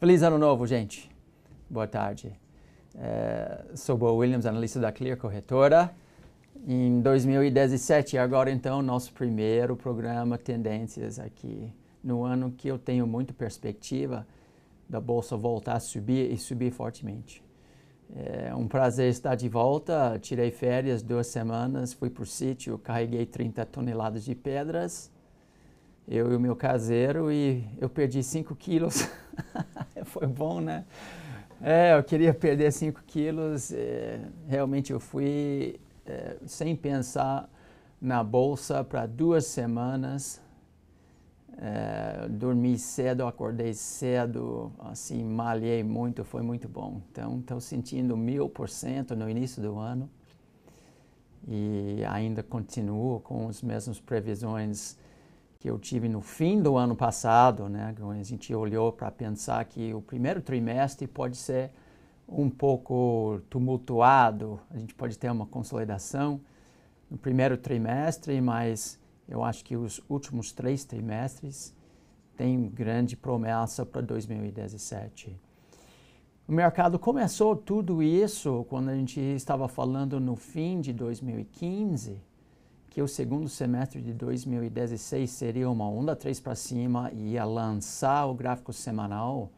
Feliz ano novo, gente. Boa tarde. É, sou Bo Williams, analista da Clear Corretora. Em 2017, agora então, nosso primeiro programa Tendências aqui. No ano que eu tenho muito perspectiva da Bolsa voltar a subir e subir fortemente. É um prazer estar de volta. Tirei férias duas semanas, fui para o sítio, carreguei 30 toneladas de pedras, eu e o meu caseiro, e eu perdi 5 quilos. foi bom, né? É, eu queria perder 5 quilos, é, realmente eu fui é, sem pensar na bolsa para duas semanas. É, dormi cedo, acordei cedo, assim, malhei muito, foi muito bom. Então, estou sentindo mil por cento no início do ano e ainda continuo com as mesmas previsões que eu tive no fim do ano passado, né? A gente olhou para pensar que o primeiro trimestre pode ser um pouco tumultuado, a gente pode ter uma consolidação no primeiro trimestre, mas eu acho que os últimos três trimestres têm grande promessa para 2017. O mercado começou tudo isso quando a gente estava falando no fim de 2015 que o segundo semestre de 2016 seria uma onda 3 para cima e ia lançar o gráfico semanal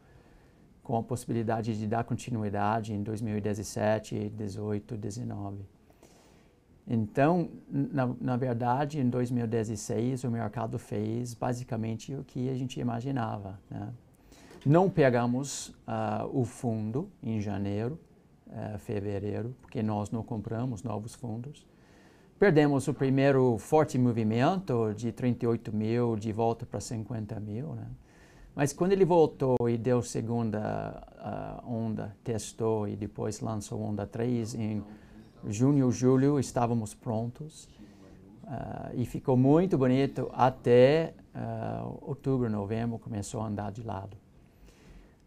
com a possibilidade de dar continuidade em 2017, 18, 19. Então, na, na, verdade, em 2016, o mercado fez basicamente o que a gente imaginava. Né? Não pegamos uh, o fundo em janeiro, uh, fevereiro, porque nós não compramos novos fundos. Perdemos o primeiro forte movimento de 38 mil de volta para 50 mil, né? Mas quando ele voltou e deu segunda uh, onda, testou e depois lançou onda 3 em junho, julho, estávamos prontos. Uh, e ficou muito bonito até uh, outubro, novembro, começou a andar de lado.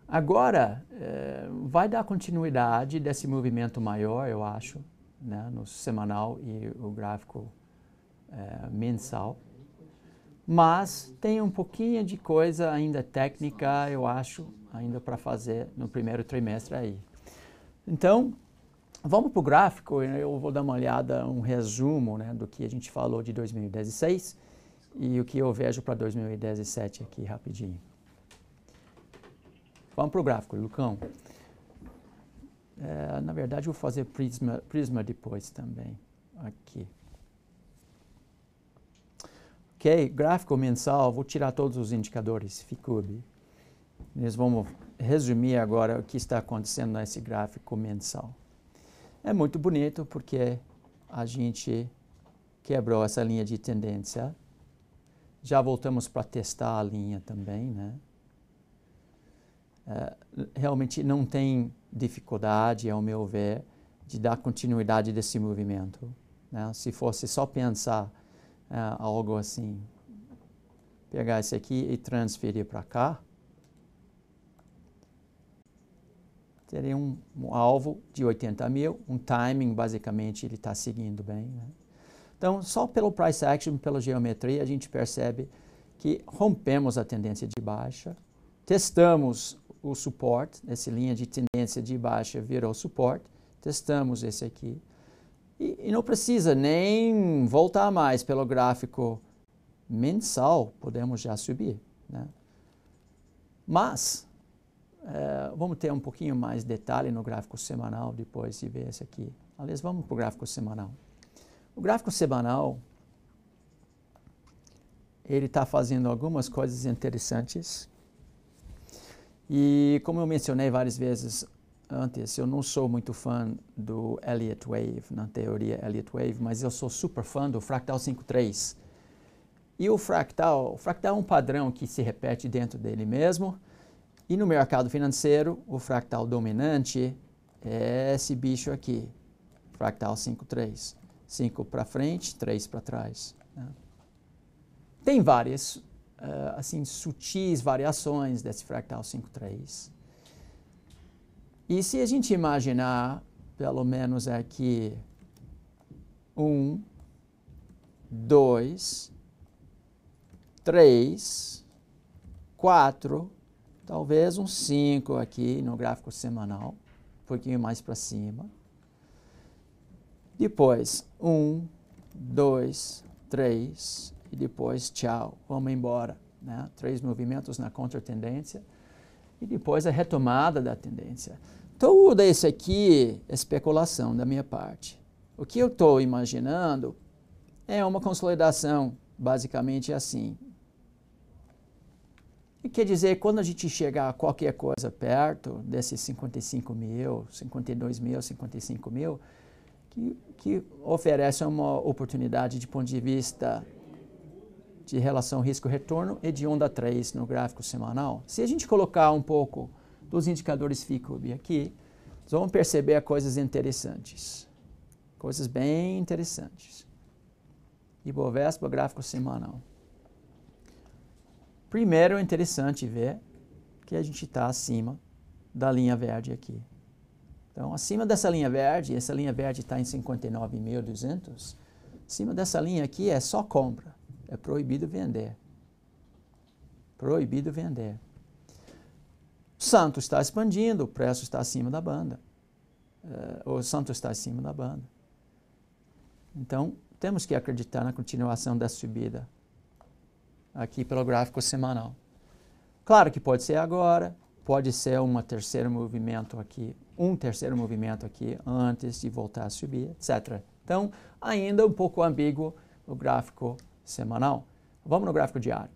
Agora, eh, vai dar continuidade desse movimento maior, eu acho né, no semanal e o gráfico é, mensal. Mas tem um pouquinho de coisa ainda técnica, eu acho, ainda para fazer no primeiro trimestre aí. Então, vamos para o gráfico, eu vou dar uma olhada, um resumo né, do que a gente falou de 2016 e o que eu vejo para 2017 aqui rapidinho. Vamos para o gráfico, Lucão. É, na verdade, vou fazer prisma, prisma depois também. Aqui. Ok, gráfico mensal, vou tirar todos os indicadores FICUB. Nós vamos resumir agora o que está acontecendo nesse gráfico mensal. É muito bonito porque a gente quebrou essa linha de tendência. Já voltamos para testar a linha também, né? É, realmente não tem dificuldade, ao meu ver, de dar continuidade desse movimento. Né? Se fosse só pensar é, algo assim, pegar esse aqui e transferir para cá, teria um, um, alvo de 80 mil, um timing basicamente ele está seguindo bem. Né? Então, só pelo price action, pela geometria, a gente percebe que rompemos a tendência de baixa, testamos o suporte, essa linha de tendência de baixa virou suporte, testamos esse aqui. E, e, não precisa nem voltar mais pelo gráfico mensal, podemos já subir. Né? Mas, é, vamos ter um pouquinho mais detalhe no gráfico semanal depois de ver esse aqui. Aliás, vamos para o gráfico semanal. O gráfico semanal, ele está fazendo algumas coisas interessantes e como eu mencionei várias vezes antes, eu não sou muito fã do Elliott Wave, na teoria Elliott Wave, mas eu sou super fã do fractal 5.3. E o fractal, o fractal é um padrão que se repete dentro dele mesmo. E no mercado financeiro, o fractal dominante é esse bicho aqui, fractal 5.3. 5 para frente, 3 para trás. Né? Tem várias eh, assim sutis variações desse fractal 5,3. E se a gente imaginar, pelo menos aqui, 1, 2, 3, 4, talvez um 5 aqui no gráfico semanal, um pouquinho mais para cima. Depois, 1, 2, 3, e depois tchau, vamos embora. Né? Três movimentos na contratendência e depois a retomada da tendência. Tudo isso aqui é especulação da minha parte. O que eu estou imaginando é uma consolidação, basicamente assim. E quer dizer, quando a gente chegar a qualquer coisa perto desses 55 mil, 52 mil, 55 mil, que, que oferece uma oportunidade de ponto de vista de relação risco-retorno e de onda 3 no gráfico semanal. Se a gente colocar um pouco dos indicadores FICUB aqui, vocês vão perceber coisas interessantes. Coisas bem interessantes. Ibovespa, gráfico semanal. Primeiro, é interessante ver que a gente está acima da linha verde aqui. Então, acima dessa linha verde, essa linha verde está em 59.200, acima dessa linha aqui é só compra. É proibido vender. Proibido vender. Santo está expandindo, o preço está acima da banda. Uh, o santo está acima da banda. Então, temos que acreditar na continuação dessa subida aqui pelo gráfico semanal. Claro que pode ser agora, pode ser um terceiro movimento aqui, um terceiro movimento aqui antes de voltar a subir, etc. Então, ainda um pouco ambíguo o gráfico semanal. Vamos no gráfico diário.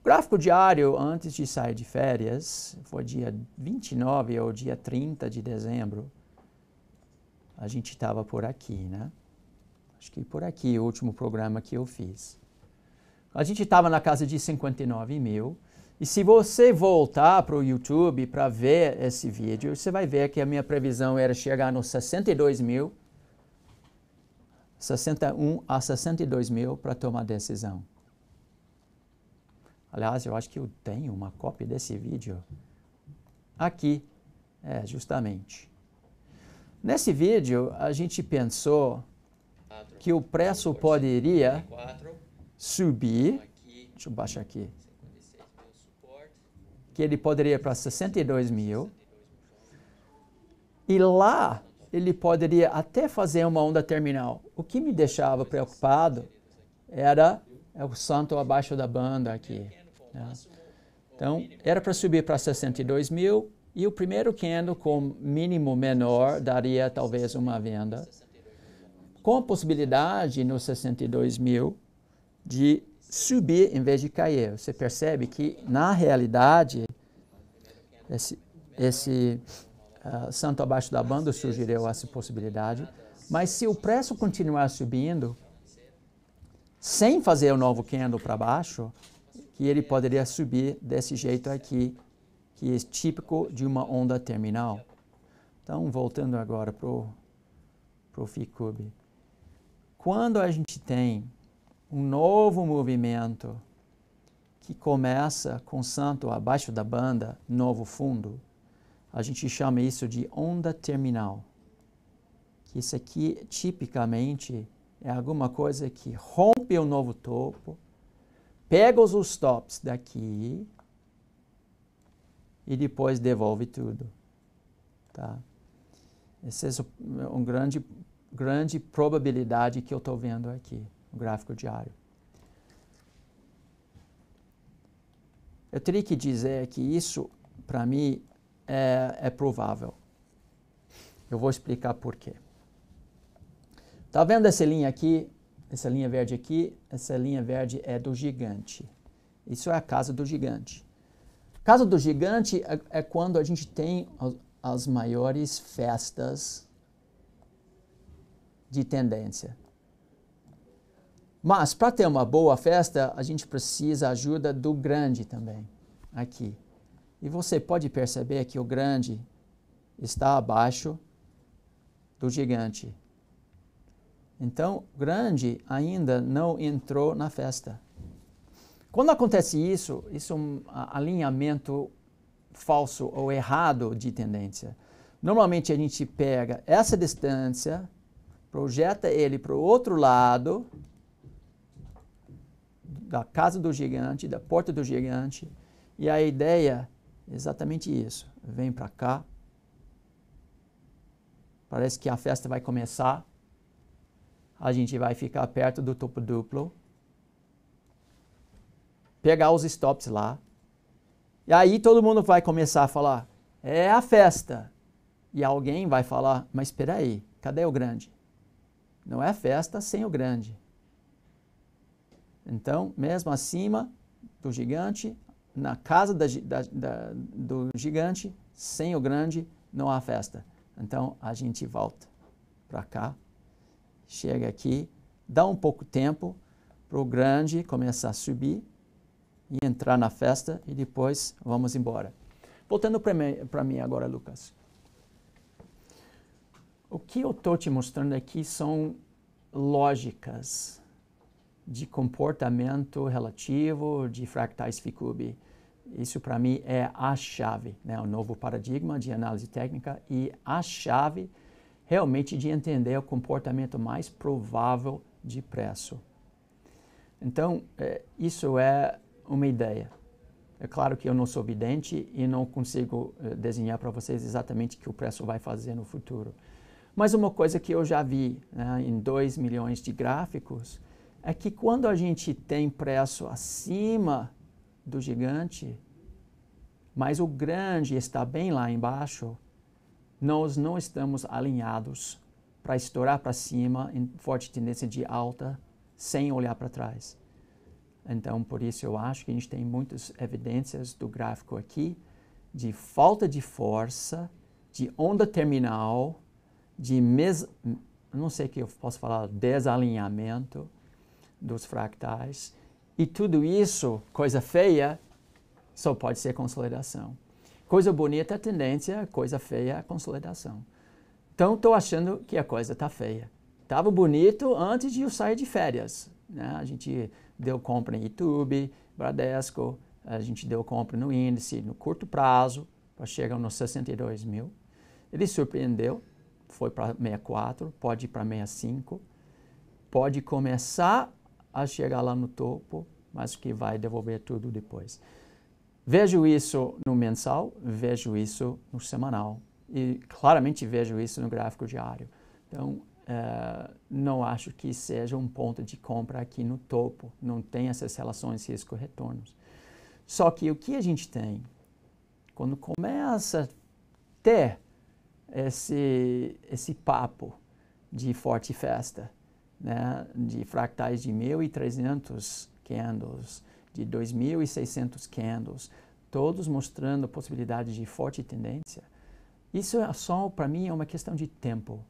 O gráfico diário, antes de sair de férias, foi dia 29 ou dia 30 de dezembro, a gente estava por aqui, né? Acho que por aqui, o último programa que eu fiz. A gente estava na casa de 59 mil. E se você voltar para o YouTube para ver esse vídeo, você vai ver que a minha previsão era chegar nos 62 mil 61 a 62 mil para tomar decisão. Aliás, eu acho que eu tenho uma cópia desse vídeo aqui, é, justamente. Nesse vídeo, a gente pensou que o preço poderia subir, deixa eu baixar aqui, que ele poderia ir para 62 mil, e lá ele poderia até fazer uma onda terminal. O que me deixava preocupado era é o santo abaixo da banda aqui. Né? Então, era para subir para 62 mil e o primeiro candle com mínimo menor daria talvez uma venda, com a possibilidade no 62 mil de subir em vez de cair. Você percebe que, na realidade, esse, esse ah, santo abaixo da banda sugeriu essa possibilidade. Mas se o preço continuar subindo, sem fazer o novo candle para baixo, que ele poderia subir desse jeito aqui, que é típico de uma onda terminal. Então, voltando agora para o FICUBE, Quando a gente tem um novo movimento que começa com santo abaixo da banda, novo fundo, a gente chama isso de onda terminal. Que isso aqui tipicamente é alguma coisa que rompe o novo topo, pega os tops daqui e depois devolve tudo. Tá? Essa é uma grande, grande probabilidade que eu estou vendo aqui, no gráfico diário. Eu teria que dizer que isso, para mim, é, é provável. Eu vou explicar por quê. Tá vendo essa linha aqui? Essa linha verde aqui, essa linha verde é do gigante. Isso é a casa do gigante. Casa do gigante é, é quando a gente tem as maiores festas de tendência. Mas para ter uma boa festa, a gente precisa ajuda do grande também, aqui. E você pode perceber que o grande está abaixo do gigante. Então, o grande ainda não entrou na festa. Quando acontece isso, isso é um alinhamento falso ou errado de tendência. Normalmente a gente pega essa distância, projeta ele para o outro lado da casa do gigante, da porta do gigante, e a ideia Exatamente isso. Vem para cá. Parece que a festa vai começar. A gente vai ficar perto do topo duplo. Pegar os stops lá. E aí todo mundo vai começar a falar: é a festa. E alguém vai falar: mas espera aí, cadê o grande? Não é festa sem o grande. Então, mesmo acima do gigante, na casa da, da, da, do gigante, sem o grande, não há festa. Então a gente volta para cá, chega aqui, dá um pouco tempo para o grande começar a subir e entrar na festa e depois vamos embora. Voltando para mim agora, Lucas. O que eu estou te mostrando aqui são lógicas de comportamento relativo de fractais Ficubi. Isso para mim é a chave, né? o novo paradigma de análise técnica e a chave realmente de entender o comportamento mais provável de preço. Então, é, isso é uma ideia. É claro que eu não sou vidente e não consigo é, desenhar para vocês exatamente o que o preço vai fazer no futuro. Mas uma coisa que eu já vi né, em 2 milhões de gráficos é que quando a gente tem preço acima do gigante, mas o grande está bem lá embaixo, nós não estamos alinhados para estourar para cima em forte tendência de alta sem olhar para trás. Então, por isso eu acho que a gente tem muitas evidências do gráfico aqui de falta de força, de onda terminal, de mes... não sei o que eu posso falar, desalinhamento dos fractais e tudo isso, coisa feia, só pode ser consolidação. Coisa bonita é tendência, coisa feia é consolidação. Então, estou achando que a coisa está feia. Estava bonito antes de eu sair de férias. Né? A gente deu compra em YouTube, Bradesco, a gente deu compra no índice no curto prazo, para chegar nos 62 mil. Ele surpreendeu, foi para 64, pode ir para 65. Pode começar a chegar lá no topo, mas que vai devolver tudo depois. Vejo isso no mensal, vejo isso no semanal e claramente vejo isso no gráfico diário. Então, uh, não acho que seja um ponto de compra aqui no topo, não tem essas relações risco-retornos. Só que o que a gente tem, quando começa a ter esse, esse papo de forte festa, né, de fractais de 1.300 candles, de 2.600 candles, todos mostrando possibilidade de forte tendência. Isso é só, para mim, é uma questão de tempo.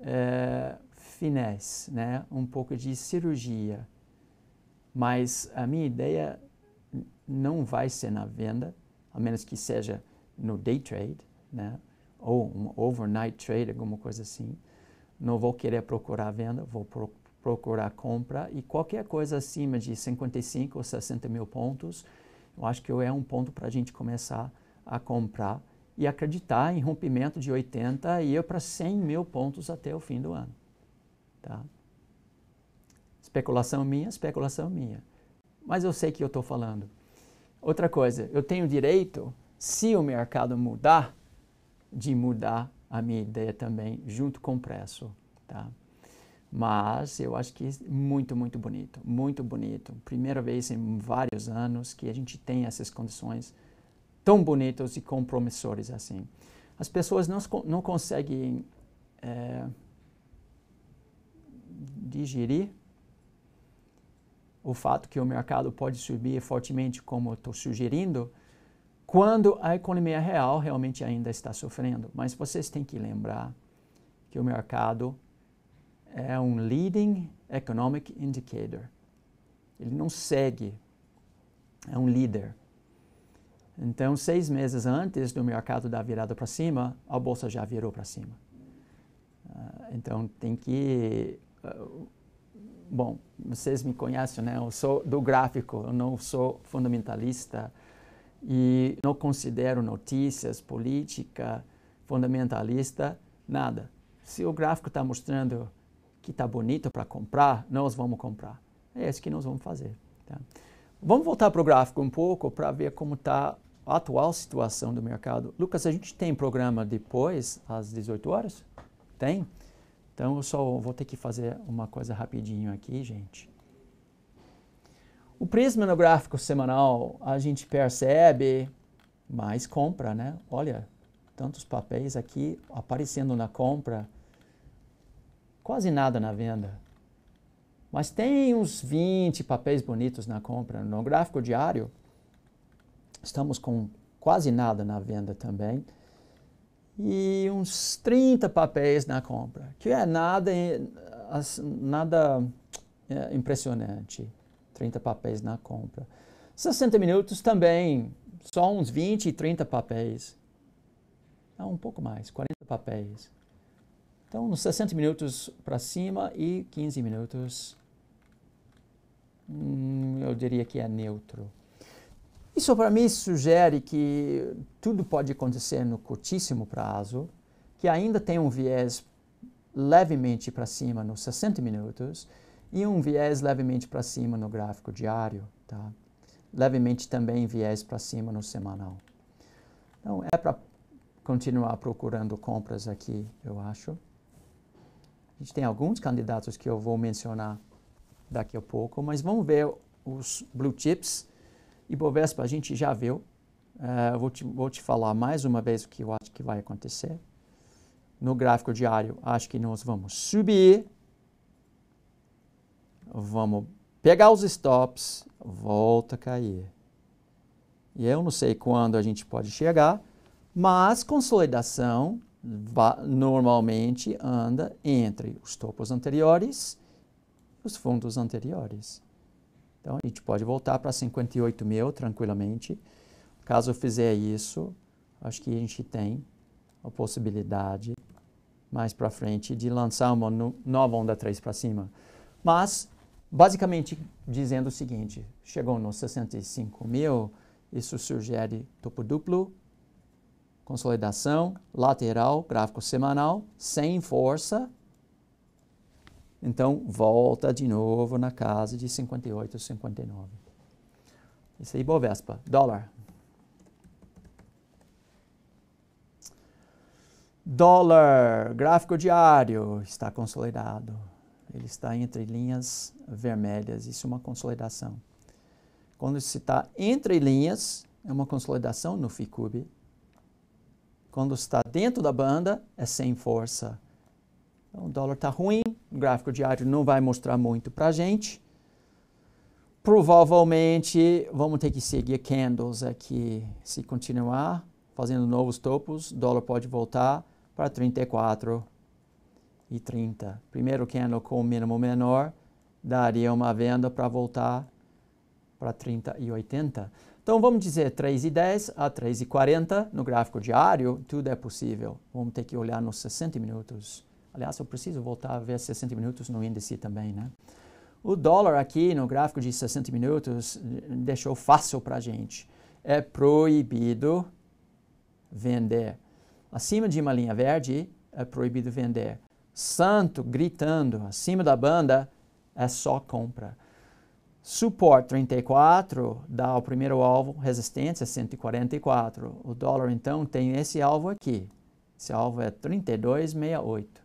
É, finesse, né? um pouco de cirurgia. Mas a minha ideia não vai ser na venda, a menos que seja no day trade, né? ou um overnight trade, alguma coisa assim não vou querer procurar venda, vou pro, procurar compra. E qualquer coisa acima de 55 ou 60 mil pontos, eu acho que é um ponto para a gente começar a comprar e acreditar em rompimento de 80 e eu para 100 mil pontos até o fim do ano. Tá? Especulação minha, especulação minha. Mas eu sei que eu estou falando. Outra coisa, eu tenho direito, se o mercado mudar, de mudar a minha ideia também junto com o Presso, tá? Mas eu acho que é muito, muito bonito, muito bonito. Primeira vez em vários anos que a gente tem essas condições tão bonitas e compromissores assim. As pessoas não, não conseguem é, digerir o fato que o mercado pode subir fortemente, como eu estou sugerindo, quando a economia real realmente ainda está sofrendo. Mas vocês têm que lembrar que o mercado é um leading economic indicator. Ele não segue, é um líder. Então, seis meses antes do mercado dar virada para cima, a bolsa já virou para cima. Ah, então, tem que. Ah, bom, vocês me conhecem, né? Eu sou do gráfico, eu não sou fundamentalista e não considero notícias, política, fundamentalista, nada. Se o gráfico está mostrando que está bonito para comprar, nós vamos comprar. É isso que nós vamos fazer. Tá? Vamos voltar para o gráfico um pouco para ver como está a atual situação do mercado. Lucas, a gente tem programa depois, às 18 horas? Tem? Então eu só vou ter que fazer uma coisa rapidinho aqui, gente. O prisma no gráfico semanal a gente percebe mais compra, né? Olha, tantos papéis aqui aparecendo na compra, quase nada na venda. Mas tem uns 20 papéis bonitos na compra. No gráfico diário, estamos com quase nada na venda também. E uns 30 papéis na compra, que é nada, eh, nada eh, impressionante. 30 papéis na compra. 60 minutos também, só uns 20, e 30 papéis. Não, um pouco mais, 40 papéis. Então, nos 60 minutos para cima e 15 minutos, hum, eu diria que é neutro. Isso para mim sugere que tudo pode acontecer no curtíssimo prazo, que ainda tem um viés levemente para cima nos 60 minutos, e um viés levemente para cima no gráfico diário, tá? levemente também viés para cima no semanal. Então é para continuar procurando compras aqui, eu acho. A gente tem alguns candidatos que eu vou mencionar daqui a pouco, mas vamos ver os blue chips. E Bovespa a gente já viu. É, vou, te, vou te falar mais uma vez o que eu acho que vai acontecer. No gráfico diário, acho que nós vamos subir vamos pegar os stops, volta a cair. E eu não sei quando a gente pode chegar, mas consolidação normalmente anda entre os topos anteriores e os fundos anteriores. Então a gente pode voltar para 58 mil tranquilamente. Caso eu fizer isso, acho que a gente tem a possibilidade mais para frente de lançar uma nova onda 3 para cima. Mas Basicamente dizendo o seguinte: chegou nos 65 mil, isso sugere topo duplo, consolidação lateral, gráfico semanal, sem força. Então volta de novo na casa de 58, 59. Isso é Ibovespa, dólar. Dólar, gráfico diário, está consolidado ele está entre linhas vermelhas, isso é uma consolidação. Quando se está entre linhas, é uma consolidação no FICUB. Quando está dentro da banda, é sem força. Então, o dólar está ruim, o gráfico diário não vai mostrar muito para a gente. Provavelmente vamos ter que seguir candles aqui. Se continuar fazendo novos topos, o dólar pode voltar para 34 e 30. Primeiro candle com o mínimo menor daria uma venda para voltar para 30 e 80. Então vamos dizer 3 e 10 a 3 e 40 no gráfico diário, tudo é possível. Vamos ter que olhar nos 60 minutos. Aliás, eu preciso voltar a ver 60 minutos no índice também, né? O dólar aqui no gráfico de 60 minutos deixou fácil para a gente. É proibido vender. Acima de uma linha verde é proibido vender santo gritando acima da banda é só compra. Suporte 34 dá o primeiro alvo, resistência 144. O dólar então tem esse alvo aqui. Esse alvo é 3268.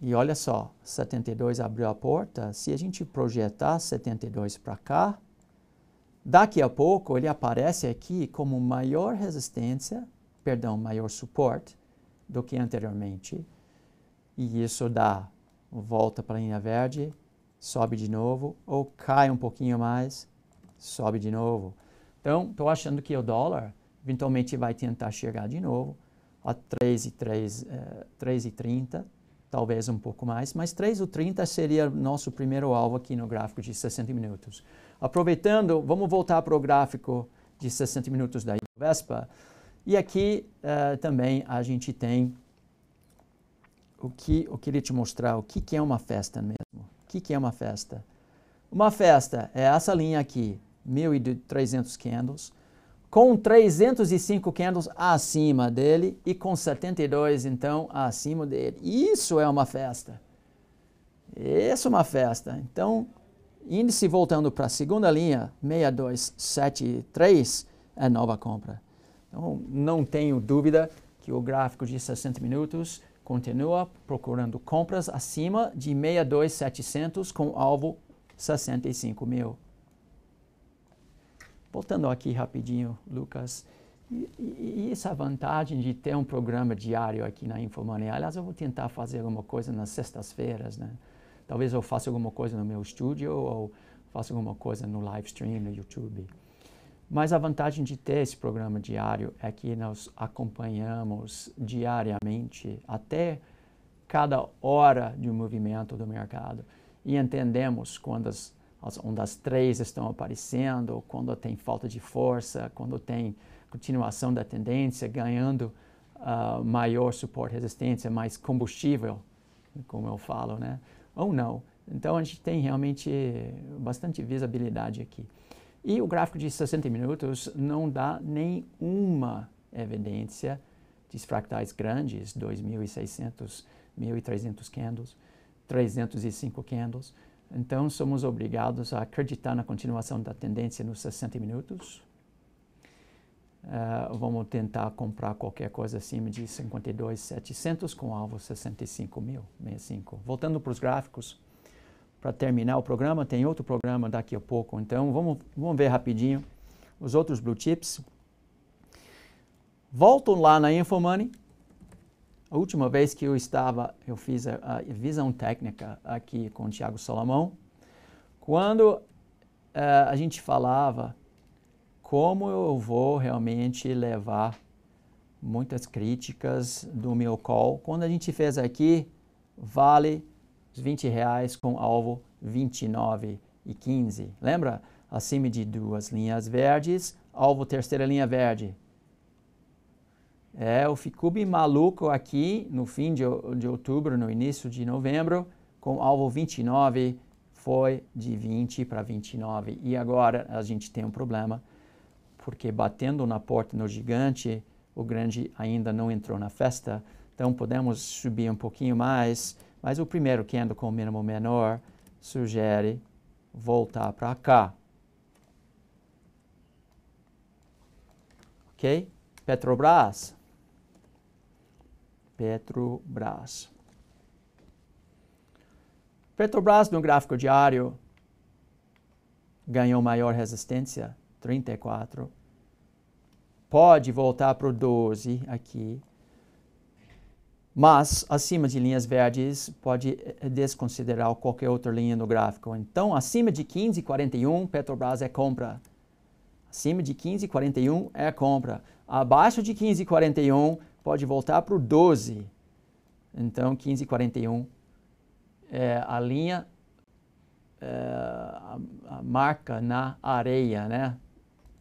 E olha só, 72 abriu a porta. Se a gente projetar 72 para cá, daqui a pouco ele aparece aqui como maior resistência, perdão, maior suporte do que anteriormente. E isso dá volta para a linha verde, sobe de novo, ou cai um pouquinho mais, sobe de novo. Então, estou achando que o dólar eventualmente vai tentar chegar de novo a 3,30, eh, talvez um pouco mais, mas 3,30 seria nosso primeiro alvo aqui no gráfico de 60 minutos. Aproveitando, vamos voltar para o gráfico de 60 minutos da Vespa. E aqui uh, também a gente tem o que eu queria te mostrar, o que, que é uma festa mesmo. O que, que é uma festa? Uma festa é essa linha aqui, 1.300 candles, com 305 candles acima dele e com 72, então, acima dele. Isso é uma festa. Isso é uma festa. Então, índice voltando para a segunda linha, 6273, é nova compra. Então, não tenho dúvida que o gráfico de 60 minutos continua procurando compras acima de 62,700 com alvo 65 mil. Voltando aqui rapidinho, Lucas, e, e, essa vantagem de ter um programa diário aqui na Infomoney? Aliás, eu vou tentar fazer alguma coisa nas sextas-feiras, né? Talvez eu faça alguma coisa no meu estúdio ou faça alguma coisa no live stream no YouTube. Mas a vantagem de ter esse programa diário é que nós acompanhamos diariamente até cada hora de um movimento do mercado e entendemos quando as, as ondas três estão aparecendo, quando tem falta de força, quando tem continuação da tendência, ganhando uh, maior suporte, resistência, mais combustível, como eu falo, né? Ou não. Então a gente tem realmente bastante visibilidade aqui. E o gráfico de 60 minutos não dá nenhuma evidência de fractais grandes, 2.600, 1.300 candles, 305 candles. Então, somos obrigados a acreditar na continuação da tendência nos 60 minutos. Uh, vamos tentar comprar qualquer coisa acima de 52.700 com alvo 65.000, 65. Voltando para os gráficos, para terminar o programa, tem outro programa daqui a pouco. Então, vamos, vamos ver rapidinho os outros Blue Chips. Voltam lá na InfoMoney. A última vez que eu estava, eu fiz a, a visão técnica aqui com o Tiago Salomão. Quando uh, a gente falava como eu vou realmente levar muitas críticas do meu call. Quando a gente fez aqui, vale 20 reais com alvo 29 e 15. Lembra? Acima de duas linhas verdes, alvo terceira linha verde. É o Ficube maluco aqui no fim de, de outubro, no início de novembro, com alvo 29, foi de 20 para 29. E agora a gente tem um problema, porque batendo na porta no gigante, o grande ainda não entrou na festa, então podemos subir um pouquinho mais mas o primeiro que anda com o mínimo menor sugere voltar para cá. Ok? Petrobras. Petrobras. Petrobras no gráfico diário ganhou maior resistência, 34. Pode voltar para o 12 aqui mas, acima de linhas verdes, pode eh, eh, desconsiderar qualquer outra linha no gráfico. Então, acima de 15,41, Petrobras é compra. Acima de 15,41 é compra. Abaixo de 15,41, pode voltar para o 12. Então, 15,41 é a linha, é, a, marca na areia, né?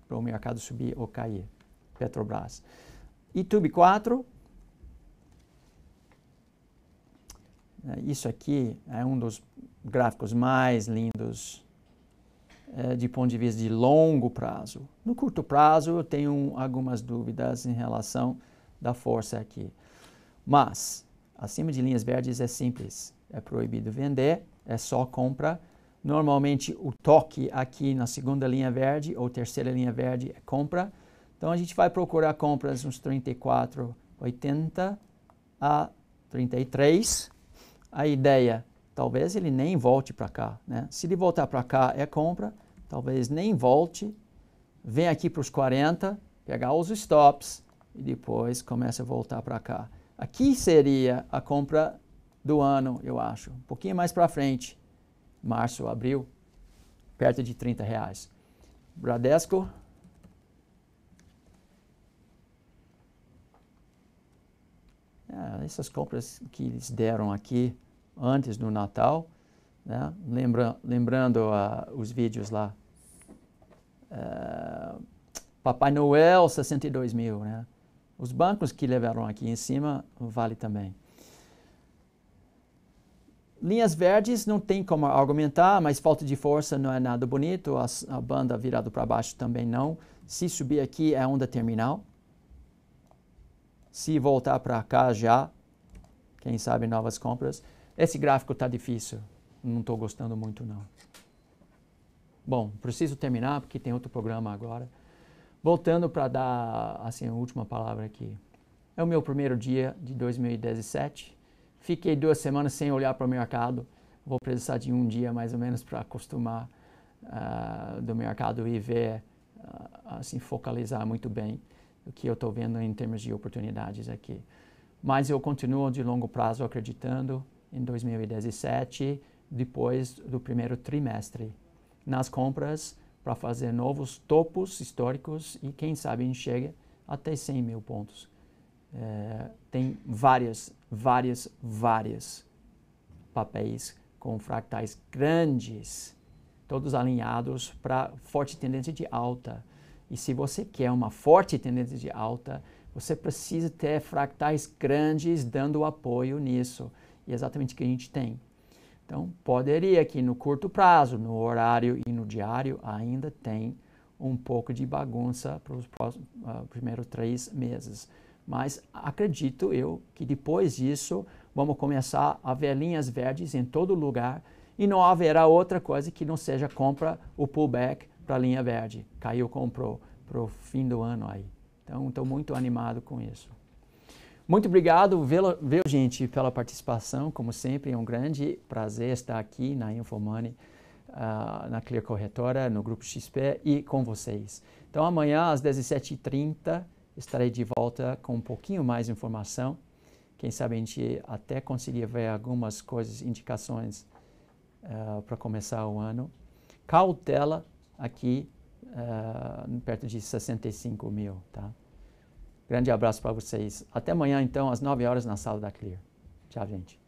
Para o mercado subir ou cair. Petrobras. YouTube 4, É, isso aqui é um dos gráficos mais lindos é, de ponto de vista de longo prazo. No curto prazo, eu tenho algumas dúvidas em relação da força aqui. Mas, acima de linhas verdes é simples. É proibido vender, é só compra. Normalmente, o toque aqui na segunda linha verde ou terceira linha verde é compra. Então, a gente vai procurar compras uns 34,80 a 33 a ideia, talvez ele nem volte para cá. Né? Se ele voltar para cá, é compra, talvez nem volte, vem aqui para os 40, pegar os stops e depois começa a voltar para cá. Aqui seria a compra do ano, eu acho, um pouquinho mais para frente, março, abril, perto de 30 reais. Bradesco, É, essas compras que eles deram aqui antes do Natal, né? Lembra, lembrando uh, os vídeos lá. Uh, Papai Noel, 62 mil, né? Os bancos que levaram aqui em cima, vale também. Linhas verdes não tem como argumentar, mas falta de força não é nada bonito, a, a banda virada para baixo também não. Se subir aqui é onda terminal, se voltar para cá já, quem sabe novas compras. Esse gráfico está difícil, não estou gostando muito não. Bom, preciso terminar porque tem outro programa agora. Voltando para dar assim a última palavra aqui. É o meu primeiro dia de 2017. Fiquei duas semanas sem olhar para o mercado. Vou precisar de um dia mais ou menos para acostumar uh, do mercado e ver, uh, assim, focalizar muito bem o que eu estou vendo em termos de oportunidades aqui. Mas eu continuo de longo prazo acreditando em 2017, depois do primeiro trimestre, nas compras para fazer novos topos históricos e quem sabe chega até 100 mil pontos. É, tem várias, várias, várias papéis com fractais grandes, todos alinhados para forte tendência de alta. E se você quer uma forte tendência de alta, você precisa ter fractais grandes dando apoio nisso. E é exatamente o que a gente tem. Então, poderia que no curto prazo, no horário e no diário, ainda tem um pouco de bagunça para os uh, primeiros três meses. Mas acredito eu que depois disso vamos começar a ver linhas verdes em todo lugar e não haverá outra coisa que não seja compra, o pullback para a linha verde. Caiu comprou para o fim do ano aí. Então, estou muito animado com isso. Muito obrigado, viu, gente, pela participação. Como sempre, é um grande prazer estar aqui na Infomani, uh, na Clear Corretora, no Grupo XP e com vocês. Então, amanhã às 17h30 estarei de volta com um pouquinho mais de informação. Quem sabe a gente até conseguir ver algumas coisas, indicações uh, ah, para começar o ano. Cautela aqui uh, perto de 65 mil, tá? Grande abraço para vocês. Até amanhã, então, às 9 horas na sala da Clear. Tchau, gente.